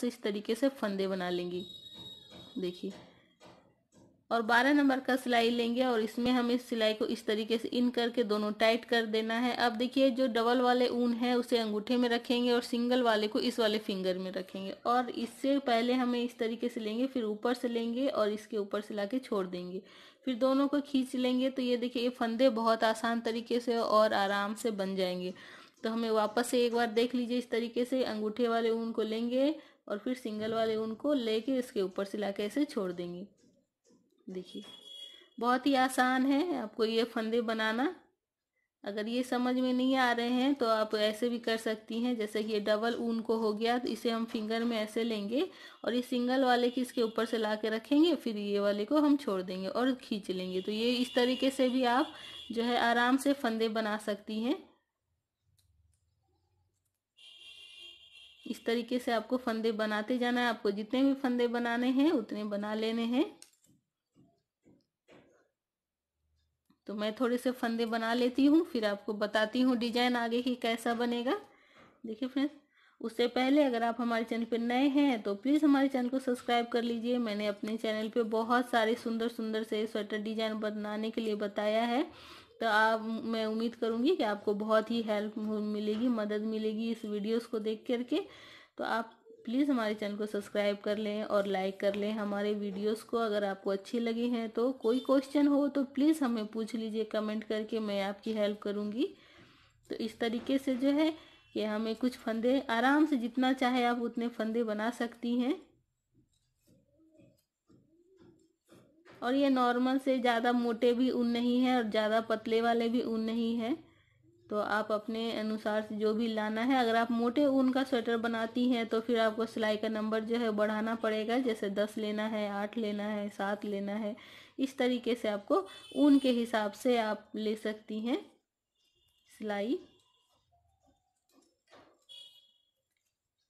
से इस तरीके से फंदे बना लेंगी देखिए और 12 नंबर का सिलाई लेंगे और इसमें हम इस सिलाई को इस तरीके से इन करके दोनों टाइट कर देना है अब देखिए जो डबल वाले ऊन है उसे अंगूठे में रखेंगे और सिंगल वाले को इस वाले फिंगर में रखेंगे और इससे पहले हमें इस तरीके से लेंगे फिर ऊपर से लेंगे और इसके ऊपर से ला छोड़ देंगे फिर दोनों को खींच लेंगे तो ये देखिए ये फंदे बहुत आसान तरीके से और आराम से बन जाएंगे तो हमें वापस से एक बार देख लीजिए इस तरीके से अंगूठे वाले ऊन को लेंगे और फिर सिंगल वाले ऊन को लेके इसके ऊपर सिला के ऐसे छोड़ देंगे देखिए बहुत ही आसान है आपको ये फंदे बनाना अगर ये समझ में नहीं आ रहे हैं तो आप ऐसे भी कर सकती हैं जैसे कि ये डबल ऊन को हो गया तो इसे हम फिंगर में ऐसे लेंगे और ये सिंगल वाले की इसके ऊपर से ला के रखेंगे फिर ये वाले को हम छोड़ देंगे और खींच लेंगे तो ये इस तरीके से भी आप जो है आराम से फंदे बना सकती हैं इस तरीके से आपको फंदे बनाते जाना है आपको जितने भी फंदे बनाने हैं उतने बना लेने हैं तो मैं थोड़े से फंदे बना लेती हूँ फिर आपको बताती हूँ डिजाइन आगे की कैसा बनेगा देखिए फ्रेंड्स उससे पहले अगर आप हमारे चैनल पर नए हैं तो प्लीज़ हमारे चैनल को सब्सक्राइब कर लीजिए मैंने अपने चैनल पे बहुत सारे सुंदर सुंदर से स्वेटर डिजाइन बनाने के लिए बताया है तो आप मैं उम्मीद करूँगी कि आपको बहुत ही हेल्प मिलेगी मदद मिलेगी इस वीडियोस को देख करके तो आप प्लीज़ हमारे चैनल को सब्सक्राइब कर लें और लाइक कर लें हमारे वीडियोस को अगर आपको अच्छी लगी हैं तो कोई क्वेश्चन हो तो प्लीज़ हमें पूछ लीजिए कमेंट करके मैं आपकी हेल्प करूँगी तो इस तरीके से जो है कि हमें कुछ फंदे आराम से जितना चाहे आप उतने फंदे बना सकती हैं और ये नॉर्मल से ज़्यादा मोटे भी ऊन नहीं है और ज़्यादा पतले वाले भी ऊन नहीं है तो आप अपने अनुसार से जो भी लाना है अगर आप मोटे ऊन का स्वेटर बनाती हैं तो फिर आपको सिलाई का नंबर जो है बढ़ाना पड़ेगा जैसे दस लेना है आठ लेना है सात लेना है इस तरीके से आपको ऊन के हिसाब से आप ले सकती हैं सिलाई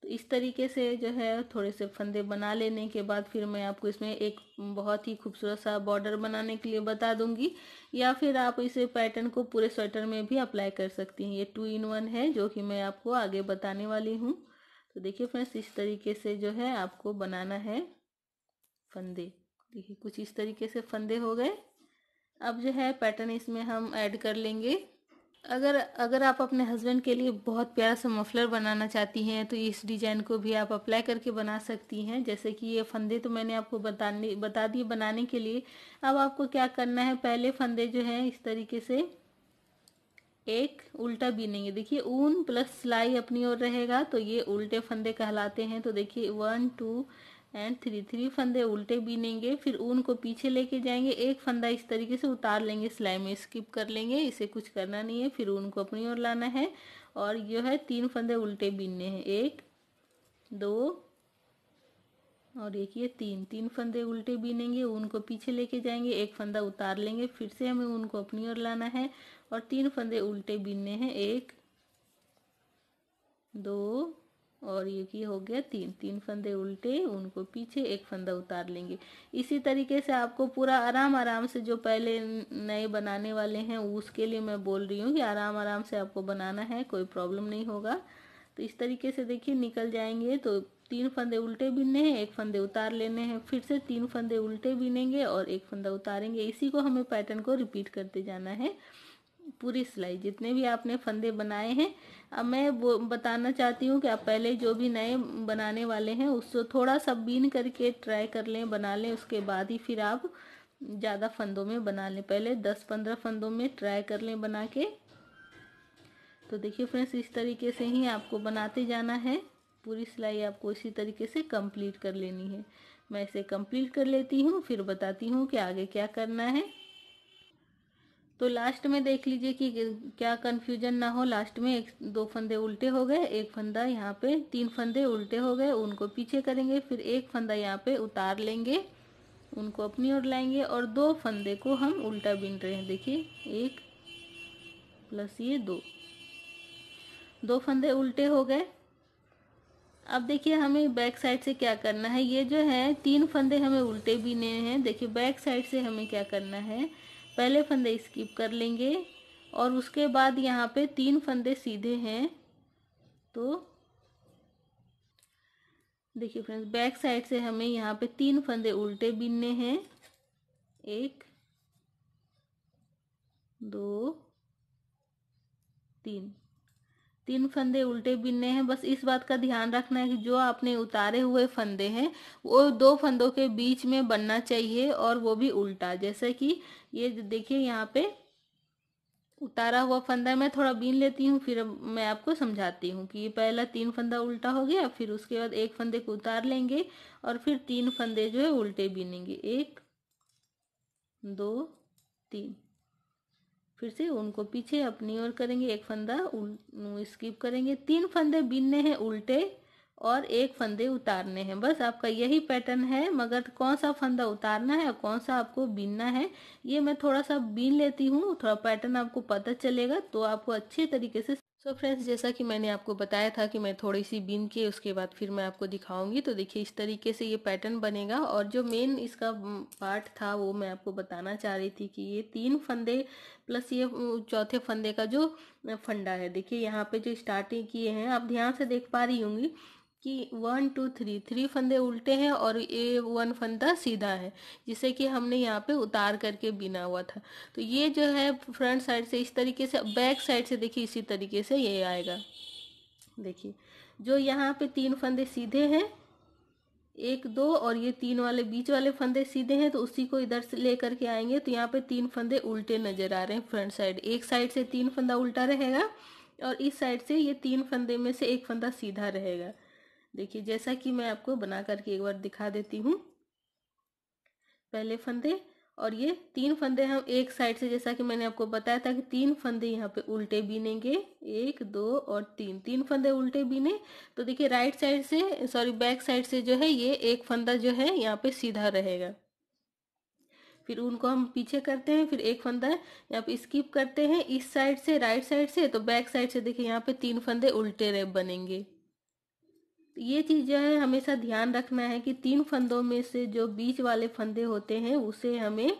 तो इस तरीके से जो है थोड़े से फंदे बना लेने के बाद फिर मैं आपको इसमें एक बहुत ही खूबसूरत सा बॉर्डर बनाने के लिए बता दूंगी या फिर आप इसे पैटर्न को पूरे स्वेटर में भी अप्लाई कर सकती हैं ये टू इन वन है जो कि मैं आपको आगे बताने वाली हूँ तो देखिए फ्रेंड्स इस तरीके से जो है आपको बनाना है फंदे देखिए कुछ इस तरीके से फंदे हो गए अब जो है पैटर्न इसमें हम ऐड कर लेंगे अगर अगर आप अपने हस्बैंड के लिए बहुत प्यारा सा मफलर बनाना चाहती हैं तो इस डिजाइन को भी आप अप्लाई करके बना सकती हैं जैसे कि ये फंदे तो मैंने आपको बताने बता दिए बनाने के लिए अब आपको क्या करना है पहले फंदे जो हैं इस तरीके से एक उल्टा बीनेंगे देखिए ऊन प्लस सिलाई अपनी ओर रहेगा तो ये उल्टे फंदे कहलाते हैं तो देखिए one two and three three फंदे उल्टे बीनेंगे फिर ऊन को पीछे लेके जाएंगे एक फंदा इस तरीके से उतार लेंगे सिलाई में स्किप कर लेंगे इसे कुछ करना नहीं है फिर ऊन को अपनी ओर लाना है और जो है तीन फंदे उल्टे बीनने हैं एक दो और एक ये तीन तीन फंदे उल्टे बीनेंगे ऊन को पीछे लेके जाएंगे एक फंदा उतार लेंगे फिर से हमें ऊन को अपनी ओर लाना है और तीन फंदे उल्टे बीनने हैं एक दो और ये की हो गया तीन तीन फंदे उल्टे उनको पीछे एक फंदा उतार लेंगे इसी तरीके से आपको पूरा आराम आराम से जो पहले नए बनाने वाले हैं उसके लिए मैं बोल रही हूँ कि आराम आराम से आपको बनाना है कोई प्रॉब्लम नहीं होगा तो इस तरीके से देखिए निकल जाएंगे तो तीन फंदे उल्टे बिनने हैं एक फंदे उतार लेने हैं फिर से तीन फंदे उल्टे बिनेंगे और एक फंदा उतारेंगे इसी को हमें पैटर्न को रिपीट करते जाना है पूरी सिलाई जितने भी आपने फंदे बनाए हैं अब मैं वो बताना चाहती हूँ कि आप पहले जो भी नए बनाने वाले हैं उसको थोड़ा सा बीन करके ट्राई कर लें बना लें उसके बाद ही फिर आप ज़्यादा फंदों में बना लें पहले दस पंद्रह फंदों में ट्राई कर लें बना के तो देखिए फ्रेंड्स इस तरीके से ही आपको बनाते जाना है पूरी सिलाई आपको इसी तरीके से कंप्लीट कर लेनी है मैं इसे कंप्लीट कर लेती हूँ फिर बताती हूँ कि आगे क्या करना है तो लास्ट में देख लीजिए कि क्या कन्फ्यूजन ना हो लास्ट में एक दो फंदे उल्टे हो गए एक फंदा यहाँ पे तीन फंदे उल्टे हो गए उनको पीछे करेंगे फिर एक फंदा यहाँ पे उतार लेंगे उनको अपनी ओर लाएंगे और दो फंदे को हम उल्टा बीन रहे हैं देखिए एक प्लस ये दो दो फंदे उल्टे हो गए अब देखिए हमें बैक साइड से क्या करना है ये जो है तीन फंदे हमें उल्टे बीने हैं देखिए बैक साइड से हमें क्या करना है पहले फंदे स्किप कर लेंगे और उसके बाद यहाँ पे तीन फंदे सीधे हैं तो देखिए फ्रेंड्स बैक साइड से हमें यहाँ पे तीन फंदे उल्टे बीनने हैं एक दो तीन तीन फंदे उल्टे बिनने हैं बस इस बात का ध्यान रखना है कि जो आपने उतारे हुए फंदे हैं वो दो फंदों के बीच में बनना चाहिए और वो भी उल्टा जैसे कि ये देखिए यहाँ पे उतारा हुआ फंदा मैं थोड़ा बीन लेती हूँ फिर मैं आपको समझाती हूँ कि ये पहला तीन फंदा उल्टा हो गया फिर उसके बाद एक फंदे को उतार लेंगे और फिर तीन फंदे जो है उल्टे बीनेंगे एक दो तीन फिर से उनको पीछे अपनी ओर करेंगे एक फंदा स्किप करेंगे तीन फंदे बीनने हैं उल्टे और एक फंदे उतारने हैं बस आपका यही पैटर्न है मगर कौन सा फंदा उतारना है और कौन सा आपको बीनना है ये मैं थोड़ा सा बीन लेती हूँ थोड़ा पैटर्न आपको पता चलेगा तो आपको अच्छे तरीके से सो so फ्रेंड्स जैसा कि मैंने आपको बताया था कि मैं थोड़ी सी बीन के उसके बाद फिर मैं आपको दिखाऊंगी तो देखिए इस तरीके से ये पैटर्न बनेगा और जो मेन इसका पार्ट था वो मैं आपको बताना चाह रही थी कि ये तीन फंदे प्लस ये चौथे फंदे का जो फंडा है देखिए यहाँ पे जो स्टार्टिंग किए हैं आप ध्यान से देख पा रही होंगी कि वन टू थ्री थ्री फंदे उल्टे हैं और ये वन फंदा सीधा है जिसे कि हमने यहाँ पे उतार करके बिना हुआ था तो ये जो है फ्रंट साइड से इस तरीके से बैक साइड से देखिए इसी तरीके से ये आएगा देखिए जो यहाँ पे तीन फंदे सीधे हैं एक दो और ये तीन वाले बीच वाले फंदे सीधे हैं तो उसी को इधर से ले करके आएंगे तो यहाँ पे तीन फंदे उल्टे नजर आ रहे हैं फ्रंट साइड एक साइड से तीन फंदा उल्टा रहेगा और इस साइड से ये तीन फंदे में से एक फंदा सीधा रहेगा देखिए जैसा कि मैं आपको बना करके एक बार दिखा देती हूँ पहले फंदे और ये तीन फंदे हम एक साइड से जैसा कि मैंने आपको बताया था कि तीन फंदे यहाँ पे उल्टे बीनेंगे एक दो और तीन तीन फंदे उल्टे बीने तो देखिए राइट साइड से सॉरी बैक साइड से जो है ये एक फंदा जो है यहाँ पे सीधा रहेगा फिर उनको हम पीछे करते हैं फिर एक फंदा यहाँ पे स्किप करते हैं इस साइड से राइट साइड से तो बैक साइड से देखिए यहाँ पे तीन फंदे उल्टे बनेंगे ये चीज़ जो है हमेशा ध्यान रखना है कि तीन फंदों में से जो बीच वाले फंदे होते हैं उसे हमें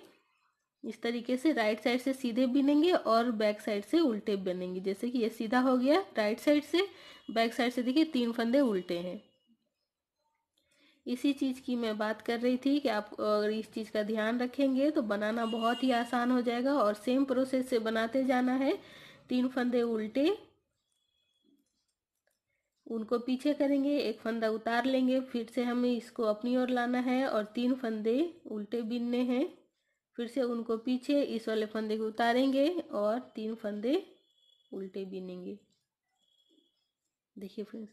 इस तरीके से राइट साइड से सीधे बिनेंगे और बैक साइड से उल्टे बनेंगे जैसे कि ये सीधा हो गया राइट साइड से बैक साइड से देखिए तीन फंदे उल्टे हैं इसी चीज़ की मैं बात कर रही थी कि आप अगर इस चीज़ का ध्यान रखेंगे तो बनाना बहुत ही आसान हो जाएगा और सेम प्रोसेस से बनाते जाना है तीन फंदे उल्टे उनको पीछे करेंगे एक फंदा उतार लेंगे फिर से हमें इसको अपनी ओर लाना है और तीन फंदे उल्टे बिनने हैं फिर से उनको पीछे इस वाले फंदे को उतारेंगे और तीन फंदे उल्टे बिनेंगे देखिए फ्रेंड्स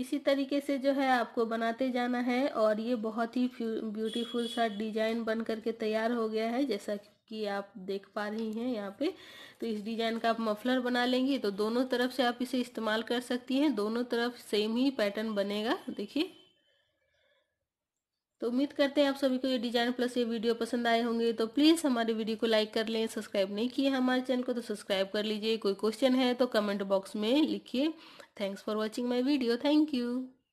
इसी तरीके से जो है आपको बनाते जाना है और ये बहुत ही ब्यूटीफुल सा डिजाइन बन करके तैयार हो गया है जैसा कि कि आप देख पा रही हैं यहाँ पे तो इस डिज़ाइन का आप मफलर बना लेंगी तो दोनों तरफ से आप इसे इस्तेमाल कर सकती हैं दोनों तरफ सेम ही पैटर्न बनेगा देखिए तो उम्मीद करते हैं आप सभी को ये डिजाइन प्लस ये वीडियो पसंद आए होंगे तो प्लीज़ हमारे वीडियो को लाइक कर लें सब्सक्राइब नहीं किए हमारे चैनल को तो सब्सक्राइब कर लीजिए कोई क्वेश्चन है तो कमेंट बॉक्स में लिखिए thanks for watching my video thank you